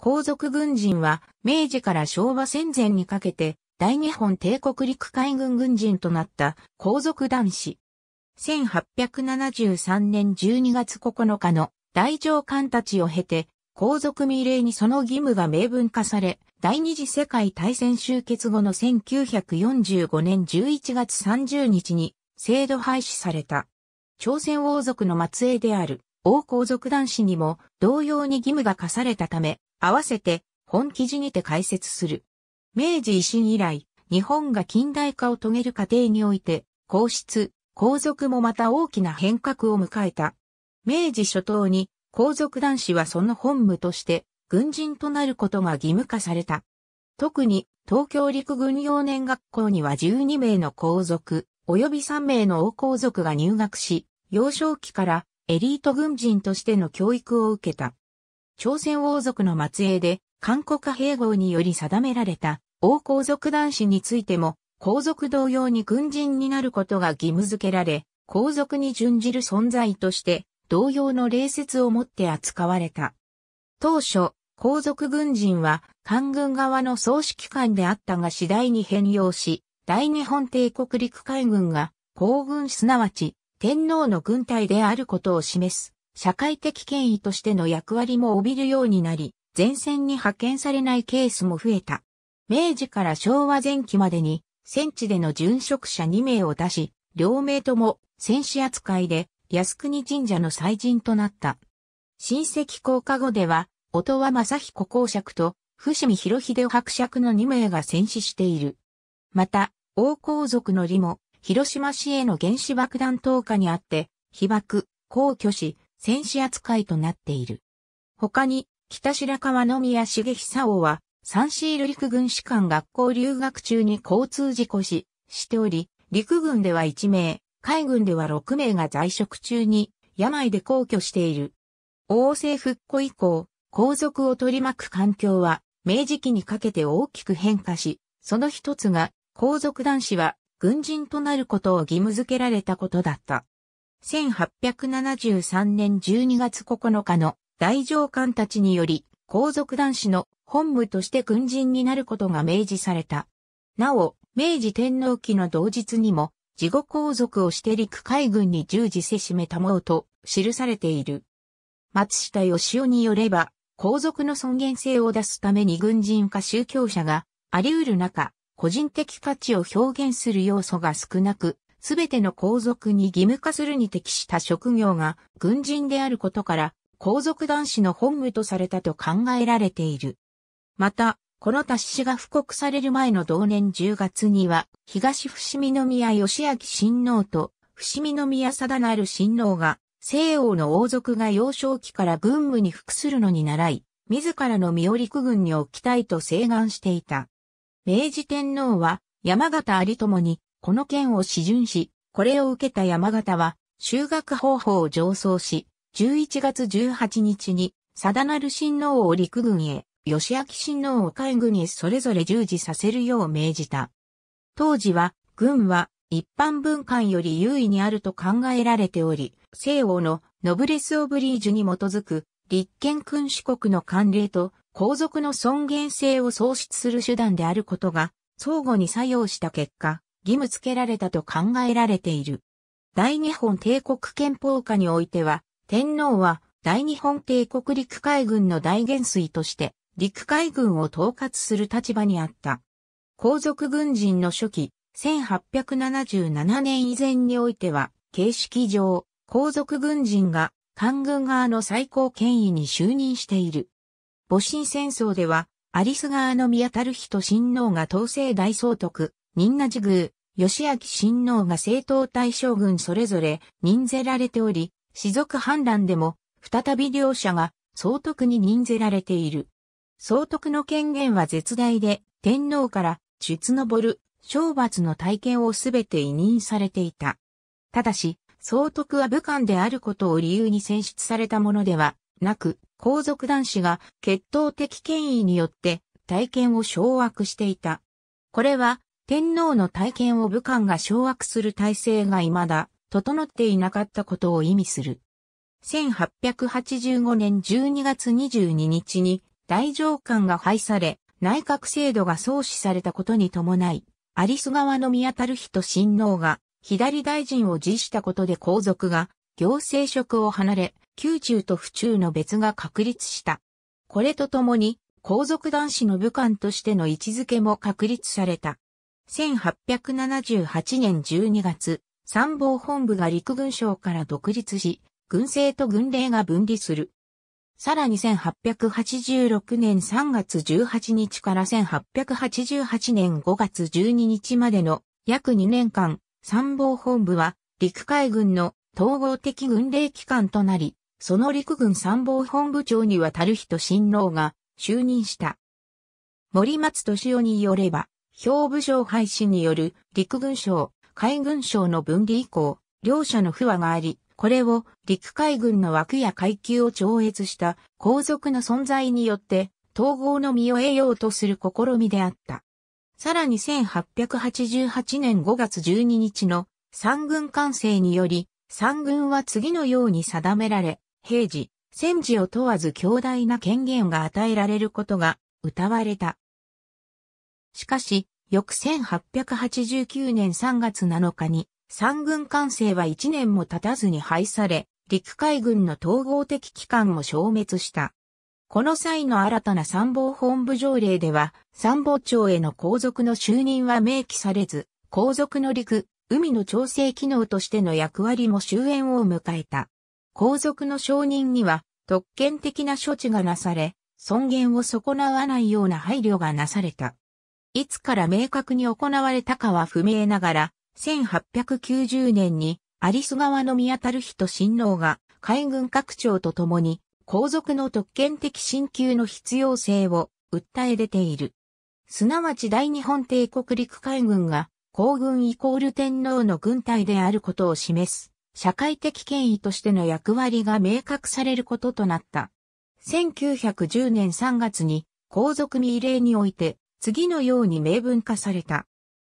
皇族軍人は、明治から昭和戦前にかけて、大日本帝国陸海軍軍人となった皇族男子。1873年12月9日の大上官たちを経て、皇族未令にその義務が明文化され、第二次世界大戦終結後の1945年11月30日に制度廃止された。朝鮮王族の末裔である王皇族男子にも同様に義務が課されたため、合わせて本記事にて解説する。明治維新以来、日本が近代化を遂げる過程において、皇室、皇族もまた大きな変革を迎えた。明治初頭に皇族男子はその本部として軍人となることが義務化された。特に東京陸軍幼年学校には12名の皇族、及び3名の王皇族が入学し、幼少期からエリート軍人としての教育を受けた。朝鮮王族の末裔で、韓国併合により定められた王皇族男子についても、皇族同様に軍人になることが義務付けられ、皇族に準じる存在として、同様の礼節をもって扱われた。当初、皇族軍人は、官軍側の総指揮官であったが次第に変容し、大日本帝国陸海軍が、皇軍すなわち、天皇の軍隊であることを示す、社会的権威としての役割も帯びるようになり、前線に派遣されないケースも増えた。明治から昭和前期までに、戦地での殉職者2名を出し、両名とも戦死扱いで靖国神社の祭神となった。親戚降下後では、音羽正彦公爵と伏見博秀伯爵の2名が戦死している。また、王皇族の李も、広島市への原子爆弾投下にあって、被爆、皇居し、戦死扱いとなっている。他に、北白川宮茂久王は、サンシール陸軍士官学校留学中に交通事故死、しており、陸軍では1名、海軍では6名が在職中に、病で皇居している。王政復古以降、皇族を取り巻く環境は、明治期にかけて大きく変化し、その一つが、皇族男子は軍人となることを義務付けられたことだった。1873年12月9日の大上官たちにより、皇族男子の本部として軍人になることが明示された。なお、明治天皇期の同日にも、自後皇族をして陸海軍に従事せしめたもうと記されている。松下義雄によれば、皇族の尊厳性を出すために軍人か宗教者があり得る中、個人的価値を表現する要素が少なく、すべての皇族に義務化するに適した職業が軍人であることから、皇族男子の本務とされたと考えられている。また、この達氏が布告される前の同年10月には、東伏見宮義明親王と伏見宮定なる親王が、西王の王族が幼少期から軍務に服するのに習い、自らの身を陸軍に置きたいと請願していた。明治天皇は山形有友にこの件を指準し、これを受けた山形は、修学方法を上奏し、11月18日に、定なる親王を陸軍へ、吉明親王を海軍へそれぞれ従事させるよう命じた。当時は、軍は一般文官より優位にあると考えられており、西欧のノブレス・オブリージュに基づく、立憲君主国の慣例と皇族の尊厳性を創出する手段であることが、相互に作用した結果、義務付けられたと考えられている。大日本帝国憲法下においては、天皇は大日本帝国陸海軍の大元帥として、陸海軍を統括する立場にあった。皇族軍人の初期、1877年以前においては、形式上、皇族軍人が官軍側の最高権威に就任している。戊辰戦争では、アリス側の宮樽人親王が統制大総督、仁和寺宮、義明親王が政党大将軍それぞれ任ぜられており、士族反乱でも、再び両者が総督に任ぜられている。総督の権限は絶大で、天皇から、術昇る、懲罰の体験をすべて委任されていた。ただし、総督は武官であることを理由に選出されたものではなく、皇族男子が決闘的権威によって体験を掌握していた。これは天皇の体験を武漢が掌握する体制が未だ整っていなかったことを意味する。1885年12月22日に大上官が廃され、内閣制度が創始されたことに伴い、有栖川宮た日人親王が左大臣を辞したことで皇族が行政職を離れ、宮中と府中の別が確立した。これとともに、皇族男子の武漢としての位置づけも確立された。1878年12月、参謀本部が陸軍省から独立し、軍政と軍令が分離する。さらに1886年3月18日から1888年5月12日までの約2年間、参謀本部は陸海軍の統合的軍令機関となり、その陸軍参謀本部長にはたる人新郎が就任した。森松敏夫によれば、兵部省廃止による陸軍省、海軍省の分離以降、両者の不和があり、これを陸海軍の枠や階級を超越した皇族の存在によって統合の身を得ようとする試みであった。さらに1888年5月12日の三軍完成により、三軍は次のように定められ、平時、戦時を問わず強大な権限が与えられることが謳われた。しかし、翌1889年3月7日に、三軍艦制は1年も経たずに廃され、陸海軍の統合的機関も消滅した。この際の新たな参謀本部条例では、参謀長への皇族の就任は明記されず、皇族の陸、海の調整機能としての役割も終焉を迎えた。皇族の承認には、特権的な処置がなされ、尊厳を損なわないような配慮がなされた。いつから明確に行われたかは不明ながら、1890年にアリス川の宮る人親王が海軍拡張とともに皇族の特権的進級の必要性を訴え出ている。すなわち大日本帝国陸海軍が皇軍イコール天皇の軍隊であることを示す社会的権威としての役割が明確されることとなった。1910年3月に皇族未令において次のように明文化された。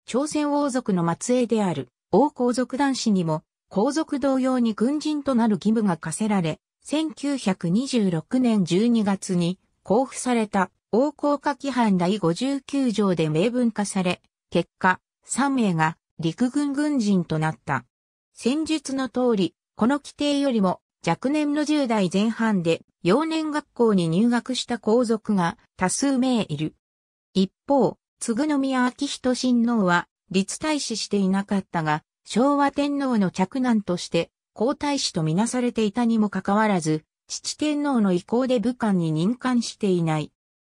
朝鮮王族の末裔である王皇族男子にも皇族同様に軍人となる義務が課せられ、1926年12月に交付された王皇家規範第59条で明文化され、結果、3名が陸軍軍人となった。戦術の通り、この規定よりも若年の10代前半で幼年学校に入学した皇族が多数名いる。一方、嗣宮宮昭仁親王は、立大使していなかったが、昭和天皇の嫡男として、皇太子とみなされていたにもかかわらず、父天皇の意向で武漢に任官していない。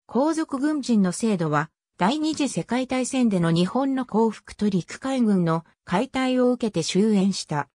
皇族軍人の制度は、第二次世界大戦での日本の幸福と陸海軍の解体を受けて終焉した。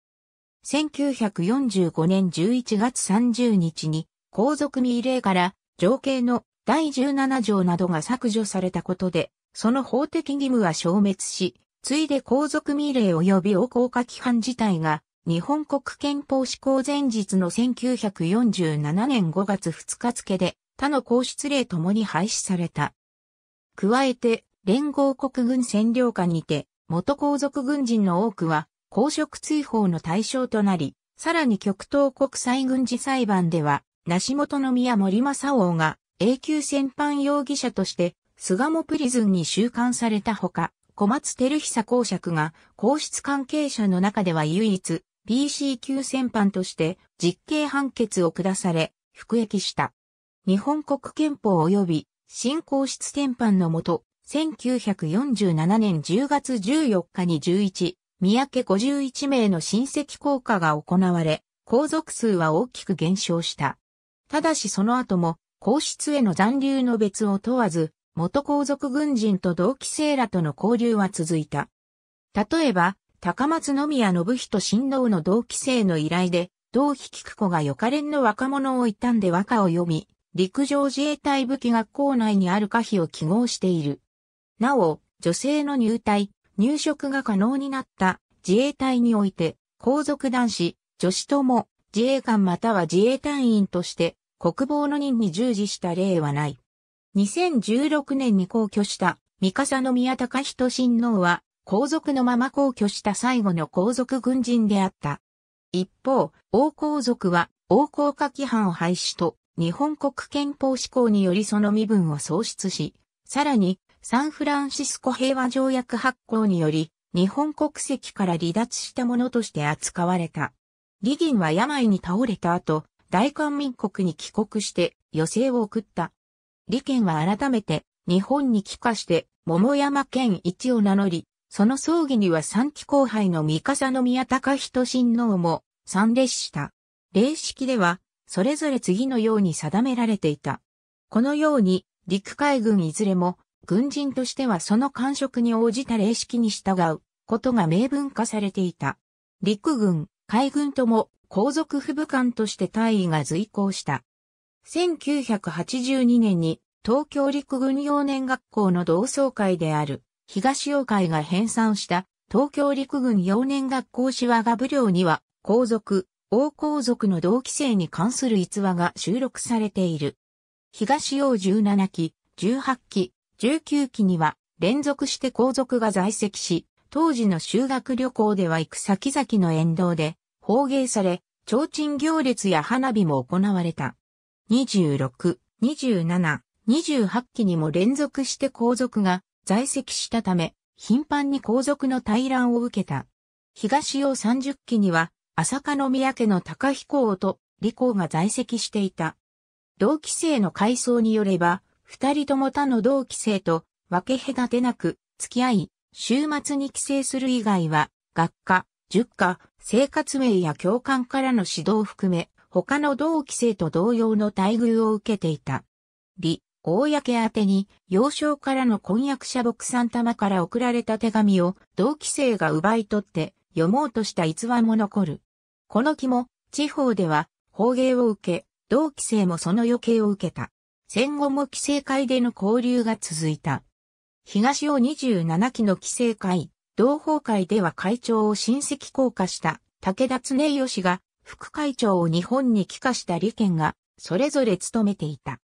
1945年11月30日に、皇族未令から、上京の第17条などが削除されたことで、その法的義務は消滅し、ついで皇族命令及び王公化規範自体が、日本国憲法施行前日の1947年5月2日付で、他の皇室令ともに廃止された。加えて、連合国軍占領下にて、元皇族軍人の多くは、公職追放の対象となり、さらに極東国際軍事裁判では、梨本宮森正王が永久戦犯容疑者として、菅もプリズンに収監されたほか、小松照久公爵が皇室関係者の中では唯一 BC 級戦犯として実刑判決を下され、服役した。日本国憲法及び新皇室戦犯のもと、1947年10月14日に11、三宅51名の親戚降下が行われ、皇族数は大きく減少した。ただしその後も皇室への残留の別を問わず、元皇族軍人と同期生らとの交流は続いた。例えば、高松宮信人親王の同期生の依頼で、同期菊子が予科連の若者を悼んで和歌を読み、陸上自衛隊武器学校内にある可否を記号している。なお、女性の入隊、入職が可能になった自衛隊において、皇族男子、女子とも自衛官または自衛隊員として国防の任に従事した例はない。2016年に皇居した、三笠宮隆人親王は、皇族のまま皇居した最後の皇族軍人であった。一方、王皇族は、王皇下規範を廃止と、日本国憲法施行によりその身分を喪失し、さらに、サンフランシスコ平和条約発行により、日本国籍から離脱したものとして扱われた。李銀は病に倒れた後、大韓民国に帰国して余生を送った。李健は改めて日本に帰化して桃山県一を名乗り、その葬儀には三期後輩の三笠宮隆人親王も参列した。礼式では、それぞれ次のように定められていた。このように、陸海軍いずれも、軍人としてはその官職に応じた礼式に従うことが明文化されていた。陸軍、海軍とも皇族夫婦官として大尉が随行した。1982年に東京陸軍幼年学校の同窓会である東洋会が編纂した東京陸軍幼年学校詩話が武寮には皇族、王皇族の同期生に関する逸話が収録されている。東洋17期、18期、19期には連続して皇族が在籍し、当時の修学旅行では行く先々の沿道で放芸され、提灯行列や花火も行われた。26、27、28期にも連続して皇族が在籍したため、頻繁に皇族の対乱を受けた。東洋30期には、朝香宮家の高彦行と李公が在籍していた。同期生の回想によれば、二人とも他の同期生と分け隔てなく付き合い、週末に帰省する以外は、学科、10課、生活名や教官からの指導を含め、他の同期生と同様の待遇を受けていた。李、公宛てに、幼少からの婚約者牧さん玉から送られた手紙を同期生が奪い取って読もうとした逸話も残る。この木も、地方では、法芸を受け、同期生もその余計を受けた。戦後も規制会での交流が続いた。東を27期の規制会、同法会では会長を親戚降下した武田恒義が、副会長を日本に帰化した利権が、それぞれ務めていた。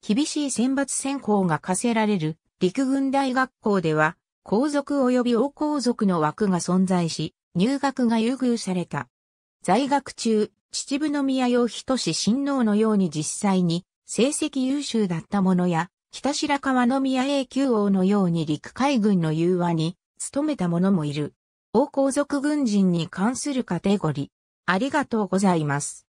厳しい選抜選考が課せられる陸軍大学校では、皇族及び王皇族の枠が存在し、入学が優遇された。在学中、秩父宮洋人志親王のように実際に成績優秀だったものや、北白川宮永久王のように陸海軍の融和に務めた者もいる。王皇族軍人に関するカテゴリー。ありがとうございます。